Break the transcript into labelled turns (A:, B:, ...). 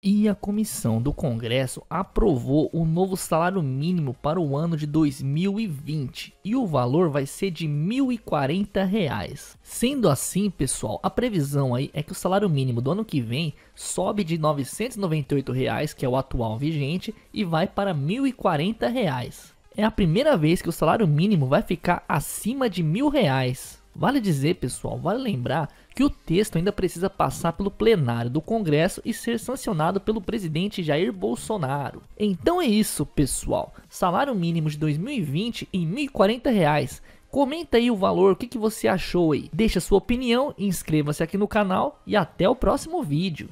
A: E a comissão do
B: Congresso aprovou o novo salário mínimo para o ano de 2020 e o valor vai ser de R$ 1.040. Reais. Sendo assim, pessoal, a previsão aí é que o salário mínimo do ano que vem sobe de R$ 998, reais, que é o atual vigente, e vai para R$ 1.040. Reais. É a primeira vez que o salário mínimo vai ficar acima de R$ 1.000. Reais. Vale dizer, pessoal, vale lembrar que o texto ainda precisa passar pelo plenário do Congresso e ser sancionado pelo presidente Jair Bolsonaro. Então é isso, pessoal. Salário mínimo de 2020 em R$ 1.040. Reais. Comenta aí o valor, o que, que você achou aí. Deixa sua opinião, inscreva-se aqui no canal e até o próximo vídeo.